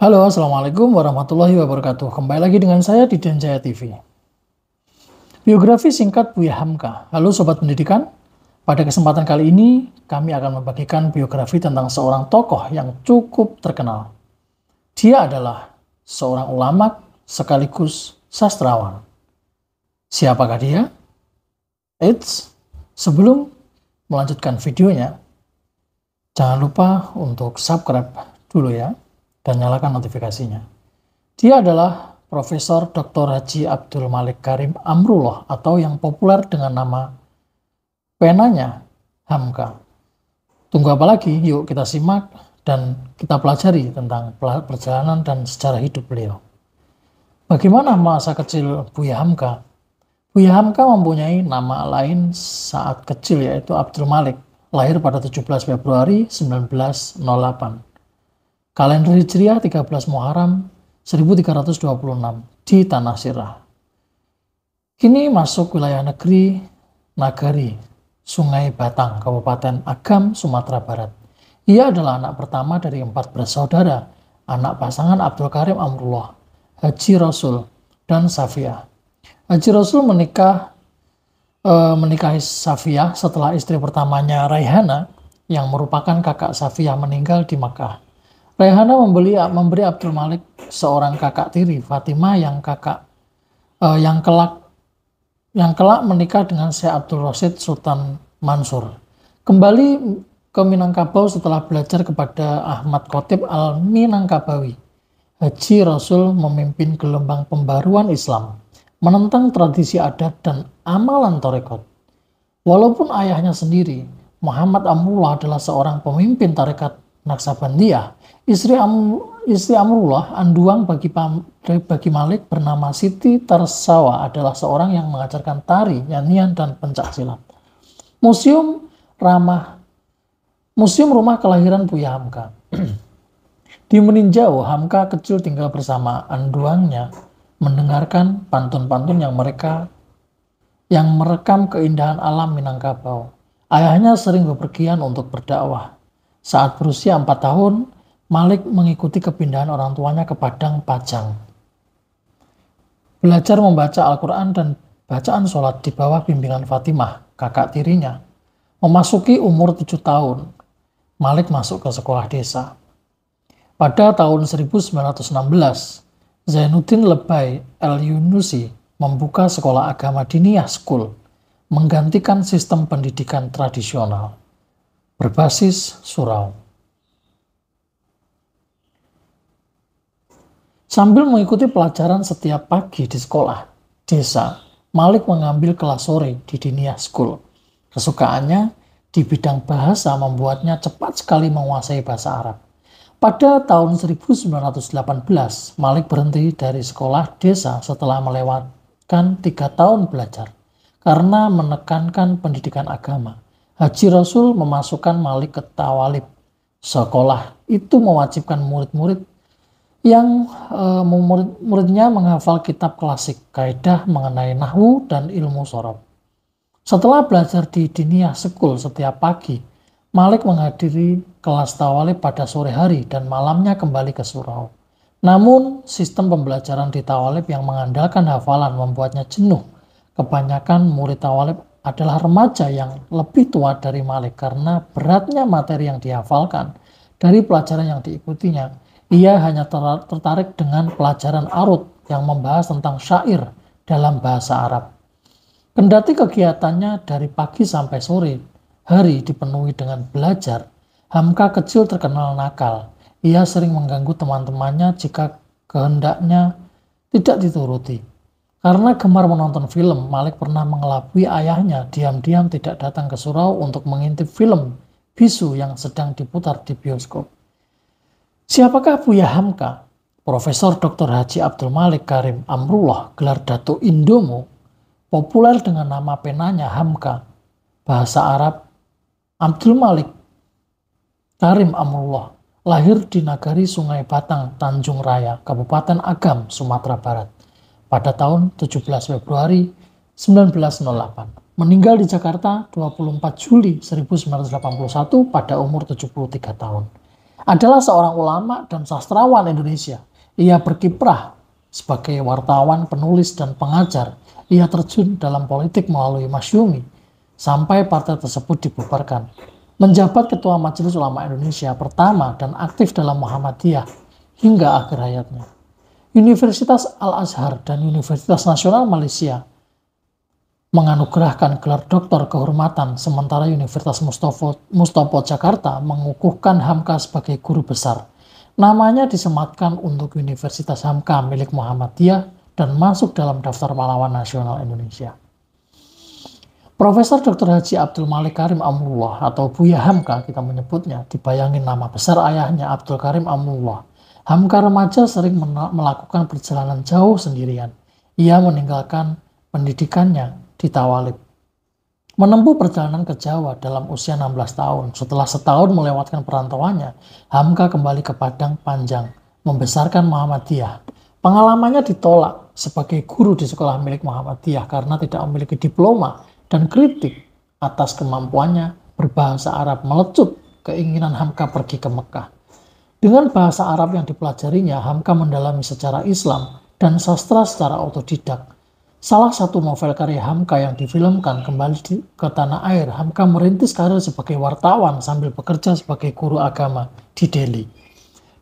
Halo, Assalamualaikum warahmatullahi wabarakatuh. Kembali lagi dengan saya di Denjaya TV. Biografi singkat Buya Hamka. Halo Sobat Pendidikan, pada kesempatan kali ini kami akan membagikan biografi tentang seorang tokoh yang cukup terkenal. Dia adalah seorang ulama sekaligus sastrawan. Siapakah dia? It's. sebelum melanjutkan videonya, jangan lupa untuk subscribe dulu ya dan nyalakan notifikasinya. Dia adalah Profesor Dr. Haji Abdul Malik Karim Amrullah atau yang populer dengan nama penanya Hamka. Tunggu apa lagi? Yuk kita simak dan kita pelajari tentang perjalanan dan sejarah hidup beliau. Bagaimana masa kecil Buya Hamka? Buya Hamka mempunyai nama lain saat kecil yaitu Abdul Malik, lahir pada 17 Februari 1908. Kalender Hijriah 13 Muharram 1326 di Tanah Sirah. Kini masuk wilayah negeri Nagari, Sungai Batang, Kabupaten Agam, Sumatera Barat. Ia adalah anak pertama dari empat bersaudara, anak pasangan Abdul Karim Amrullah, Haji Rasul, dan Safia. Haji Rasul menikah e, menikahi Safia setelah istri pertamanya Raihana yang merupakan kakak Safia meninggal di Makkah. Rehana membeli memberi Abdul Malik seorang kakak tiri Fatima yang kakak uh, yang kelak yang kelak menikah dengan Syekh Abdul Rasid Sultan Mansur. Kembali ke Minangkabau setelah belajar kepada Ahmad Khotib Al-Minangkabawi. Haji Rasul memimpin gelombang pembaruan Islam, menentang tradisi adat dan amalan tarekat. Walaupun ayahnya sendiri, Muhammad Amrullah adalah seorang pemimpin tarekat Naksabandia. Istri Am, istri Amrullah Anduang bagi bagi Malik bernama Siti Tarsawa adalah seorang yang mengajarkan tari, nyanyian dan pencak silat. Museum Ramah Museum Rumah Kelahiran Buya Hamka. Di meninjau, Hamka kecil tinggal bersama Anduangnya mendengarkan pantun-pantun yang mereka yang merekam keindahan alam Minangkabau. Ayahnya sering bepergian untuk berdakwah. Saat berusia 4 tahun, Malik mengikuti kepindahan orang tuanya ke Padang Pajang. Belajar membaca Al-Quran dan bacaan sholat di bawah bimbingan Fatimah, kakak tirinya. Memasuki umur 7 tahun, Malik masuk ke sekolah desa. Pada tahun 1916, Zainuddin Lebay El-Yunusi membuka sekolah agama Diniyah School, menggantikan sistem pendidikan tradisional berbasis surau. Sambil mengikuti pelajaran setiap pagi di sekolah desa, Malik mengambil kelas sore di Dinia School. Kesukaannya di bidang bahasa membuatnya cepat sekali menguasai bahasa Arab. Pada tahun 1918, Malik berhenti dari sekolah desa setelah melewatkan tiga tahun belajar karena menekankan pendidikan agama. Haji Rasul memasukkan Malik ke Tawalib. Sekolah itu mewajibkan murid-murid yang e, murid-muridnya menghafal kitab klasik, kaidah mengenai nahwu dan ilmu sorob. Setelah belajar di Diniyah Sekul setiap pagi, Malik menghadiri kelas tawalib pada sore hari dan malamnya kembali ke surau. Namun, sistem pembelajaran di tawalib yang mengandalkan hafalan membuatnya jenuh. Kebanyakan murid tawalib adalah remaja yang lebih tua dari Malik karena beratnya materi yang dihafalkan dari pelajaran yang diikutinya. Ia hanya tertarik dengan pelajaran arut yang membahas tentang syair dalam bahasa Arab. Kendati kegiatannya dari pagi sampai sore, hari dipenuhi dengan belajar, Hamka kecil terkenal nakal. Ia sering mengganggu teman-temannya jika kehendaknya tidak dituruti. Karena gemar menonton film, Malik pernah mengelabui ayahnya diam-diam tidak datang ke surau untuk mengintip film Bisu yang sedang diputar di bioskop. Siapakah Buya Hamka? Profesor Dr. Haji Abdul Malik Karim Amrullah, gelar dato Indomo, populer dengan nama penanya Hamka, bahasa Arab Abdul Malik Karim Amrullah, lahir di Nagari Sungai Batang, Tanjung Raya, Kabupaten Agam, Sumatera Barat pada tahun 17 Februari 1908. Meninggal di Jakarta 24 Juli 1981 pada umur 73 tahun. Adalah seorang ulama dan sastrawan Indonesia. Ia berkiprah sebagai wartawan, penulis, dan pengajar. Ia terjun dalam politik melalui Masyumi sampai partai tersebut dibubarkan. Menjabat Ketua Majelis Ulama Indonesia pertama dan aktif dalam Muhammadiyah hingga akhir hayatnya. Universitas Al-Azhar dan Universitas Nasional Malaysia menganugerahkan gelar doktor kehormatan, sementara Universitas Mustafa, Mustafa Jakarta mengukuhkan Hamka sebagai guru besar. Namanya disematkan untuk Universitas Hamka milik Muhammadiyah dan masuk dalam daftar pahlawan nasional Indonesia. Profesor Dr. Haji Abdul Malik Karim Amrullah atau Buya Hamka kita menyebutnya, dibayangin nama besar ayahnya Abdul Karim Amrullah Hamka remaja sering melakukan perjalanan jauh sendirian. Ia meninggalkan pendidikannya di Tawalib. Menempuh perjalanan ke Jawa dalam usia 16 tahun, setelah setahun melewatkan perantauannya, Hamka kembali ke Padang Panjang, membesarkan Muhammadiyah. Pengalamannya ditolak sebagai guru di sekolah milik Muhammadiyah karena tidak memiliki diploma dan kritik atas kemampuannya berbahasa Arab melecut keinginan Hamka pergi ke Mekah. Dengan bahasa Arab yang dipelajarinya, Hamka mendalami secara Islam dan sastra secara otodidak. Salah satu novel karya Hamka yang difilmkan kembali di, ke tanah air, Hamka merintis karir sebagai wartawan sambil bekerja sebagai guru agama di Delhi.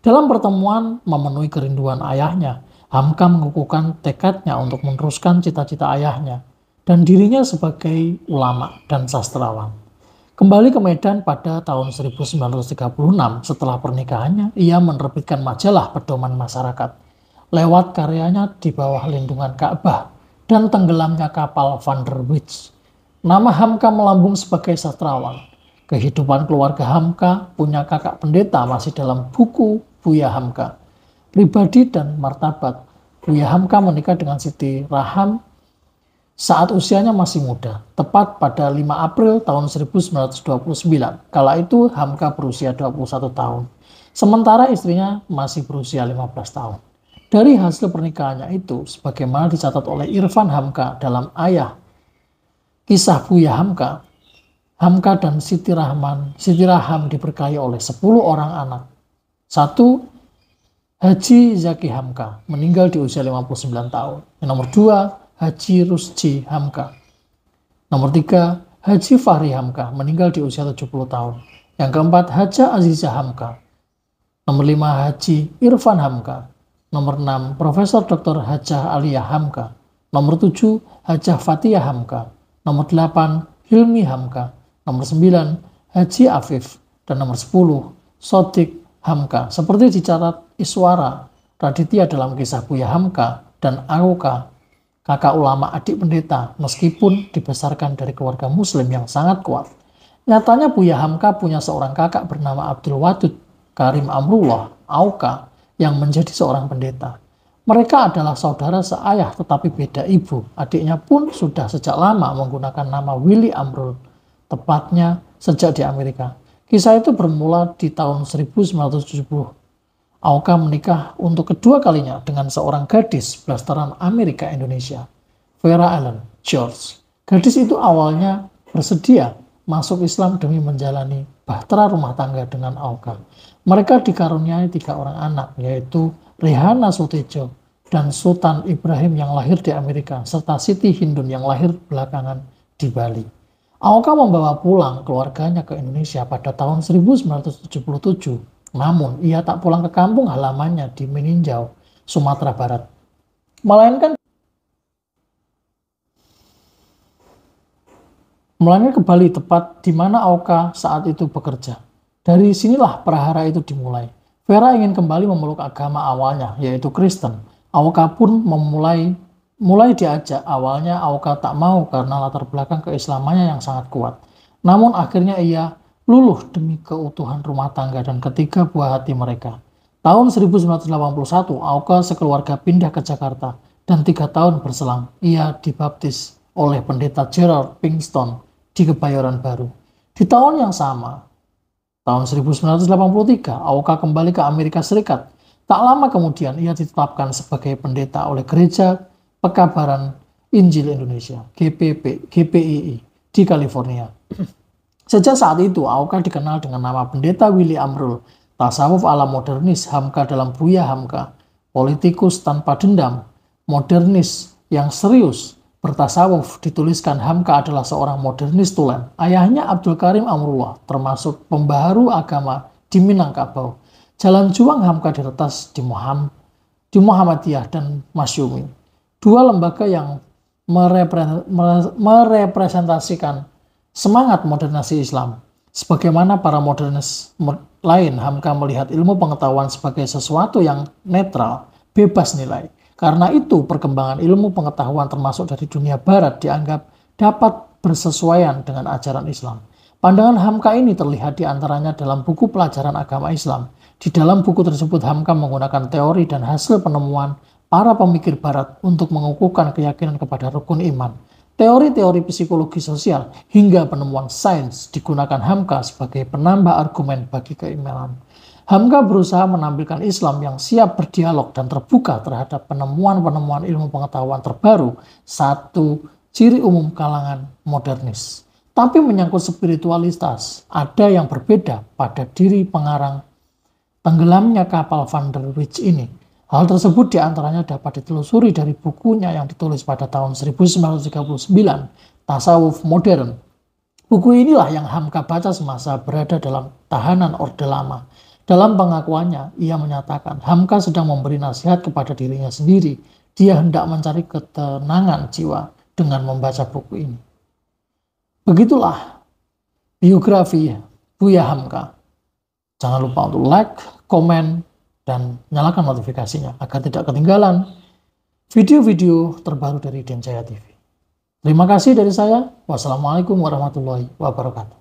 Dalam pertemuan memenuhi kerinduan ayahnya, Hamka mengukuhkan tekadnya untuk meneruskan cita-cita ayahnya dan dirinya sebagai ulama dan sastrawan. Kembali ke Medan pada tahun 1936 setelah pernikahannya, ia menerbitkan majalah pedoman masyarakat. Lewat karyanya di bawah lindungan Ka'bah dan tenggelamnya kapal Van der Witch. Nama Hamka melambung sebagai sastrawan. Kehidupan keluarga Hamka punya kakak pendeta masih dalam buku Buya Hamka. Pribadi dan martabat, Buya Hamka menikah dengan Siti Raham saat usianya masih muda, tepat pada 5 April tahun 1929. Kala itu Hamka berusia 21 tahun, sementara istrinya masih berusia 15 tahun. Dari hasil pernikahannya itu, sebagaimana dicatat oleh Irfan Hamka dalam Ayah, kisah Buya Hamka, Hamka dan Siti Rahman, Siti Raham diberkahi oleh 10 orang anak. Satu, Haji Zaki Hamka, meninggal di usia 59 tahun. Yang nomor dua, Haji Rusji Hamka. Nomor tiga, Haji Fahri Hamka meninggal di usia 70 tahun. Yang keempat, Haji Aziza Hamka. Nomor lima, Haji Irfan Hamka. Nomor enam, Profesor Dr. Hajah Aliyah Hamka. Nomor tujuh, Hajah Fatiyah Hamka. Nomor delapan, Hilmi Hamka. Nomor sembilan, Haji Afif. Dan nomor sepuluh, Sotik Hamka. Seperti dicatat Iswara, Raditya dalam kisah Buya Hamka dan Aoka kakak ulama adik pendeta, meskipun dibesarkan dari keluarga muslim yang sangat kuat. Nyatanya Buya Hamka punya seorang kakak bernama Abdul Wadud, Karim Amrullah, Auka, yang menjadi seorang pendeta. Mereka adalah saudara seayah tetapi beda ibu. Adiknya pun sudah sejak lama menggunakan nama Willy Amrul, tepatnya sejak di Amerika. Kisah itu bermula di tahun 1970 Aoka menikah untuk kedua kalinya dengan seorang gadis blasteran Amerika Indonesia, Vera Allen George. Gadis itu awalnya bersedia masuk Islam demi menjalani bahtera rumah tangga dengan Aoka. Mereka dikaruniai tiga orang anak, yaitu Rehana Sutejo dan Sultan Ibrahim yang lahir di Amerika, serta Siti Hindun yang lahir belakangan di Bali. Aoka membawa pulang keluarganya ke Indonesia pada tahun 1977 namun, ia tak pulang ke kampung halamannya di Meninjau, Sumatera Barat. Melainkan melainkan ke Bali tepat di mana Aoka saat itu bekerja. Dari sinilah perahara itu dimulai. Vera ingin kembali memeluk agama awalnya, yaitu Kristen. Aoka pun memulai mulai diajak. Awalnya Aoka tak mau karena latar belakang keislamannya yang sangat kuat. Namun akhirnya ia luluh demi keutuhan rumah tangga dan ketiga buah hati mereka. Tahun 1981, Auka sekeluarga pindah ke Jakarta dan tiga tahun berselang, ia dibaptis oleh pendeta Gerald Pinkston di Kebayoran Baru. Di tahun yang sama, tahun 1983, Auka kembali ke Amerika Serikat. Tak lama kemudian, ia ditetapkan sebagai pendeta oleh Gereja Pekabaran Injil Indonesia, GPP, GPII, di California. Sejak saat itu, Aoka dikenal dengan nama Pendeta Willy Amrul, tasawuf ala modernis Hamka dalam Buya Hamka, politikus tanpa dendam, modernis yang serius, bertasawuf dituliskan Hamka adalah seorang modernis tulen. Ayahnya Abdul Karim Amrullah, termasuk pembaharu agama di Minangkabau. Jalan Juang Hamka diretas di, Muhammad, di Muhammadiyah dan Masyumi. Dua lembaga yang merepresentasikan semangat modernasi Islam. Sebagaimana para modernis lain, Hamka melihat ilmu pengetahuan sebagai sesuatu yang netral, bebas nilai. Karena itu, perkembangan ilmu pengetahuan termasuk dari dunia barat dianggap dapat bersesuaian dengan ajaran Islam. Pandangan Hamka ini terlihat diantaranya dalam buku pelajaran agama Islam. Di dalam buku tersebut, Hamka menggunakan teori dan hasil penemuan para pemikir barat untuk mengukuhkan keyakinan kepada rukun iman. Teori-teori psikologi sosial hingga penemuan sains digunakan Hamka sebagai penambah argumen bagi keimanan. Hamka berusaha menampilkan Islam yang siap berdialog dan terbuka terhadap penemuan-penemuan ilmu pengetahuan terbaru, satu ciri umum kalangan modernis. Tapi menyangkut spiritualitas, ada yang berbeda pada diri pengarang tenggelamnya kapal Van der Wijk ini Hal tersebut diantaranya dapat ditelusuri dari bukunya yang ditulis pada tahun 1939, Tasawuf Modern. Buku inilah yang Hamka baca semasa berada dalam tahanan Orde Lama. Dalam pengakuannya, ia menyatakan Hamka sedang memberi nasihat kepada dirinya sendiri. Dia hendak mencari ketenangan jiwa dengan membaca buku ini. Begitulah biografi Buya Hamka. Jangan lupa untuk like, komen, dan nyalakan notifikasinya agar tidak ketinggalan video-video terbaru dari Denjaya TV. Terima kasih dari saya. Wassalamualaikum warahmatullahi wabarakatuh.